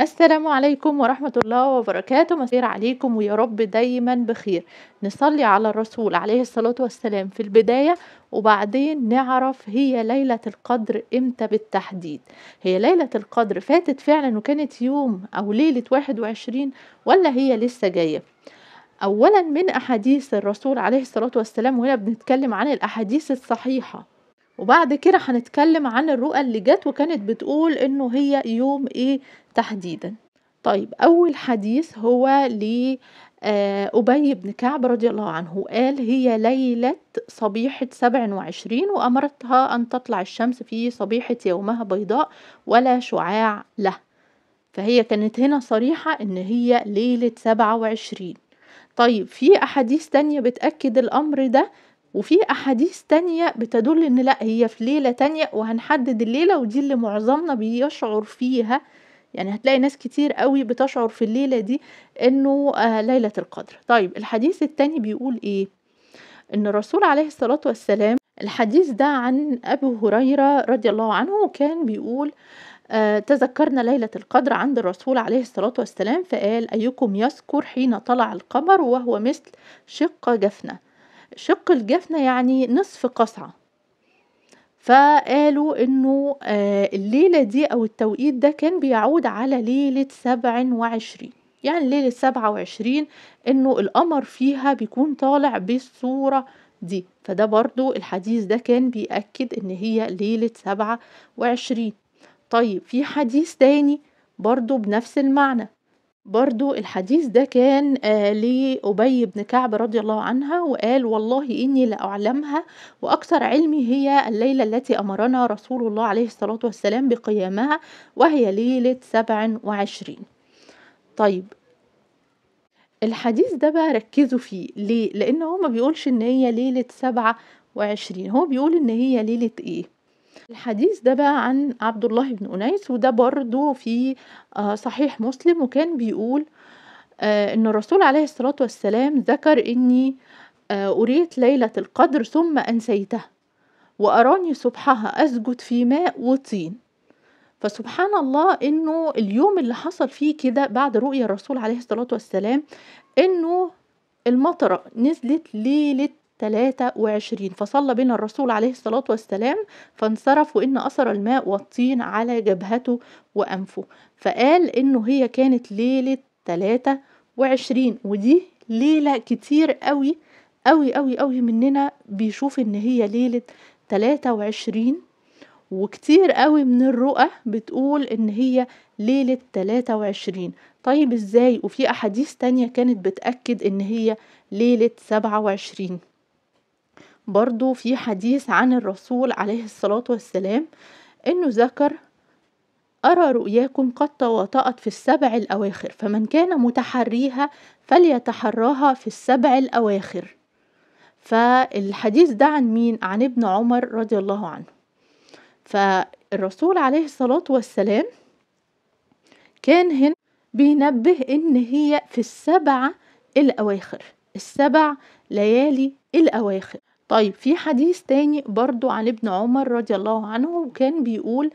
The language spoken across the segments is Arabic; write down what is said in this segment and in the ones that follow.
السلام عليكم ورحمة الله وبركاته مسير عليكم ويا رب دايما بخير نصلي على الرسول عليه الصلاة والسلام في البداية وبعدين نعرف هي ليلة القدر امتى بالتحديد هي ليلة القدر فاتت فعلا وكانت يوم او ليلة 21 ولا هي لسه جاية اولا من احاديث الرسول عليه الصلاة والسلام وهنا بنتكلم عن الاحاديث الصحيحة وبعد كده هنتكلم عن الرؤى اللي جت وكانت بتقول انه هي يوم ايه تحديدا طيب اول حديث هو ل آه، أبي بن كعب رضي الله عنه قال هي ليلة صبيحة سبع وعشرين وأمرتها أن تطلع الشمس في صبيحة يومها بيضاء ولا شعاع له فهي كانت هنا صريحة إن هي ليلة سبعة وعشرين طيب في أحاديث تانية بتأكد الأمر ده وفي احاديث تانية بتدل ان لا هي في ليلة تانية وهنحدد الليلة ودي اللي معظمنا بيشعر فيها يعني هتلاقي ناس كتير قوي بتشعر في الليلة دي انه آه ليلة القدر طيب الحديث التاني بيقول ايه ان الرسول عليه الصلاة والسلام الحديث ده عن ابو هريرة رضي الله عنه كان بيقول آه تذكرنا ليلة القدر عند الرسول عليه الصلاة والسلام فقال أيكم يذكر حين طلع القمر وهو مثل شق جفنه شق الجفنة يعني نصف قصعة فقالوا انه آه، الليلة دي او التوقيت ده كان بيعود على ليلة سبع وعشرين يعني ليلة سبعة وعشرين انه القمر فيها بيكون طالع بالصورة دي فده برضو الحديث ده كان بيأكد ان هي ليلة سبعة وعشرين طيب في حديث تاني برضو بنفس المعنى برضو الحديث ده كان آه لأبي بن كعب رضي الله عنها وقال والله إني لأعلمها وأكثر علمي هي الليلة التي أمرنا رسول الله عليه الصلاة والسلام بقيامها وهي ليلة سبع وعشرين طيب الحديث ده بقى ركزوا فيه ليه؟ لأن هو ما بيقولش إن هي ليلة سبعة وعشرين هو بيقول إن هي ليلة إيه؟ الحديث ده بقى عن عبد الله بن أنيس وده برضو في آه، صحيح مسلم وكان بيقول آه، إن الرسول عليه الصلاة والسلام ذكر إني آه، أريت ليلة القدر ثم أنسيتها وأراني صبحها أسجد في ماء وطين فسبحان الله إنه اليوم اللي حصل فيه كده بعد رؤية الرسول عليه الصلاة والسلام إنه المطرة نزلت ليلة 23 فصلى بنا الرسول عليه الصلاة والسلام فانصرف وإن أثر الماء والطين على جبهته وأنفه فقال إنه هي كانت ليلة 23 ودي ليلة كتير قوي قوي قوي قوي مننا بيشوف إن هي ليلة 23 وكتير قوي من الرؤى بتقول ان هي ليلة 23 طيب ازاي وفي احاديث تانية كانت بتأكد ان هي ليلة 27 وعشرين برضو في حديث عن الرسول عليه الصلاة والسلام أنه ذكر أرى رؤياكم قد تواطأت في السبع الأواخر فمن كان متحريها فليتحراها في السبع الأواخر فالحديث ده عن مين؟ عن ابن عمر رضي الله عنه فالرسول عليه الصلاة والسلام كان هنا بينبه إن هي في السبع الأواخر السبع ليالي الأواخر طيب في حديث تاني برضو عن ابن عمر رضي الله عنه كان بيقول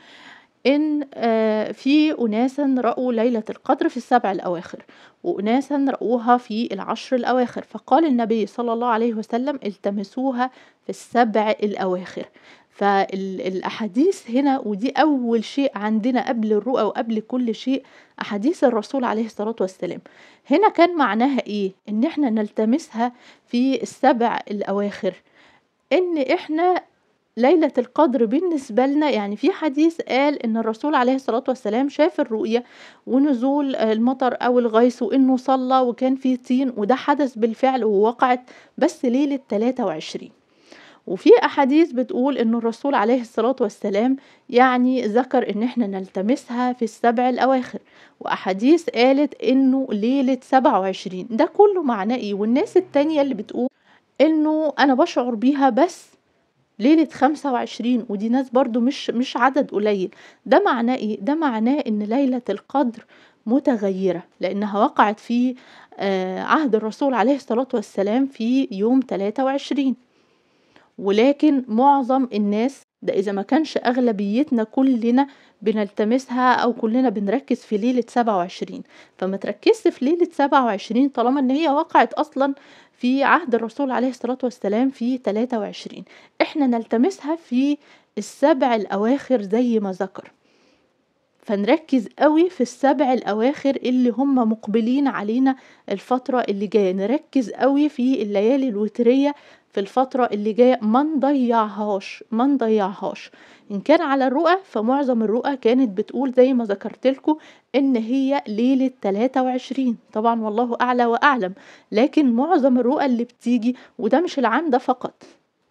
ان آه، في اناسا راوا ليله القدر في السبع الاواخر واناسا راوها في العشر الاواخر فقال النبي صلى الله عليه وسلم التمسوها في السبع الاواخر فالاحاديث هنا ودي اول شيء عندنا قبل الرؤى وقبل كل شيء احاديث الرسول عليه الصلاه والسلام هنا كان معناها ايه ان احنا نلتمسها في السبع الاواخر ان احنا ليلة القدر بالنسبة لنا يعني في حديث قال ان الرسول عليه الصلاة والسلام شاف الرؤية ونزول المطر او الغيث وانه صلى وكان في طين وده حدث بالفعل ووقعت بس ليلة 23 وفي احاديث بتقول ان الرسول عليه الصلاة والسلام يعني ذكر ان احنا نلتمسها في السبع الاواخر واحاديث قالت انه ليلة 27 ده كله معناه ايه والناس التانية اللي بتقول إنه أنا بشعر بيها بس ليلة 25 ودي ناس برضو مش مش عدد قليل ده معناه إيه؟ ده معناه إن ليلة القدر متغيرة لأنها وقعت في آه، عهد الرسول عليه الصلاة والسلام في يوم 23 ولكن معظم الناس ده إذا ما كانش أغلبيتنا كلنا بنلتمسها أو كلنا بنركز في ليلة 27 فما تركزش في ليلة 27 طالما إن هي وقعت أصلا في عهد الرسول عليه الصلاة والسلام في 23 إحنا نلتمسها في السبع الأواخر زي ما ذكر فنركز قوي في السبع الأواخر اللي هم مقبلين علينا الفترة اللي جاية نركز قوي في الليالي الوترية في الفترة اللي جاية ما نضيعهاش ما نضيعهاش ان كان على الرؤى فمعظم الرؤى كانت بتقول زي ما ذكرت لكم ان هي ليلة 23 طبعا والله اعلى واعلم لكن معظم الرؤى اللي بتيجي وده مش العام ده فقط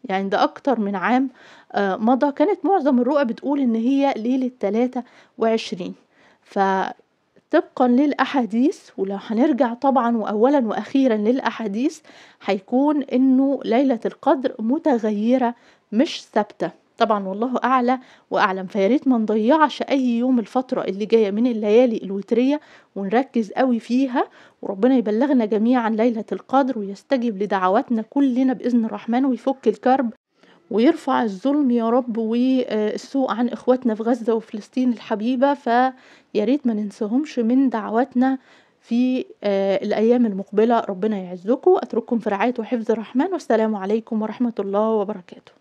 يعني ده اكتر من عام آه، مضى كانت معظم الرؤى بتقول ان هي ليلة 23 ف طبقا للأحاديث ولو هنرجع طبعا وأولا وأخيرا للأحاديث هيكون إنه ليلة القدر متغيرة مش ثابتة طبعا والله أعلى وأعلم فياريت ما نضيعش أي يوم الفترة اللي جاية من الليالي الوترية ونركز قوي فيها وربنا يبلغنا جميعا ليلة القدر ويستجب لدعواتنا كلنا بإذن الرحمن ويفك الكرب ويرفع الظلم يا رب والسوء عن اخواتنا في غزة وفلسطين الحبيبة فياريت ما ننساهمش من دعواتنا في آه، الأيام المقبلة ربنا يعزكم أترككم في رعاية وحفظ الرحمن والسلام عليكم ورحمة الله وبركاته